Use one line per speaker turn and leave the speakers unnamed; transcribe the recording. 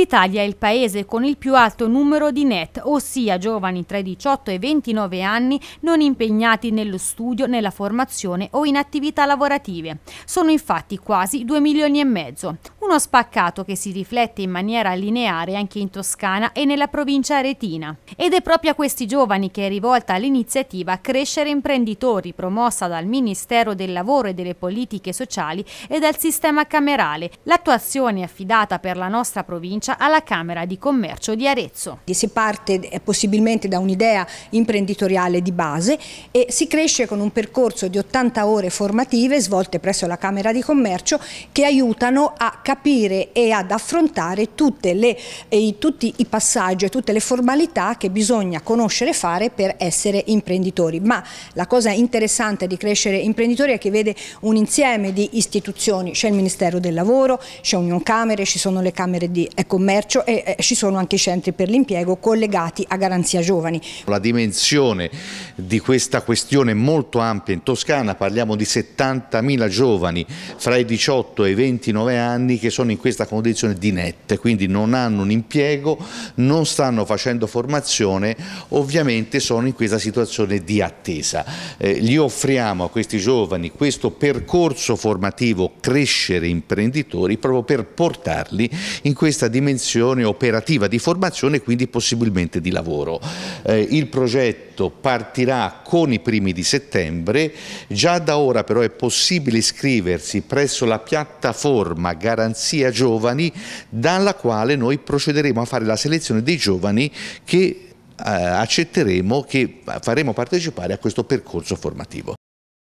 L'Italia è il paese con il più alto numero di net, ossia giovani tra i 18 e i 29 anni non impegnati nello studio, nella formazione o in attività lavorative. Sono infatti quasi 2 milioni e mezzo. Uno spaccato che si riflette in maniera lineare anche in Toscana e nella provincia aretina. Ed è proprio a questi giovani che è rivolta l'iniziativa Crescere Imprenditori, promossa dal Ministero del Lavoro e delle Politiche Sociali e dal sistema camerale. L'attuazione è affidata per la nostra provincia Francia alla Camera di Commercio di Arezzo.
Si parte eh, possibilmente da un'idea imprenditoriale di base e si cresce con un percorso di 80 ore formative svolte presso la Camera di Commercio che aiutano a capire e ad affrontare le, eh, tutti i passaggi e tutte le formalità che bisogna conoscere e fare per essere imprenditori. Ma la cosa interessante di crescere imprenditori è che vede un insieme di istituzioni, c'è il Ministero del Lavoro, c'è Union Camere, ci sono le Camere di Commercio, ecco, commercio e eh, ci sono anche i centri per l'impiego collegati a Garanzia Giovani.
La dimensione di questa questione è molto ampia in Toscana, parliamo di 70.000 giovani fra i 18 e i 29 anni che sono in questa condizione di nette, quindi non hanno un impiego, non stanno facendo formazione, ovviamente sono in questa situazione di attesa. Eh, gli offriamo a questi giovani questo percorso formativo crescere imprenditori proprio per portarli in questa dimensione dimensione operativa di formazione e quindi possibilmente di lavoro. Eh, il progetto partirà con i primi di settembre, già da ora però è possibile iscriversi presso la piattaforma Garanzia Giovani dalla quale noi procederemo a fare la selezione dei giovani che eh, accetteremo, che faremo partecipare a questo percorso formativo.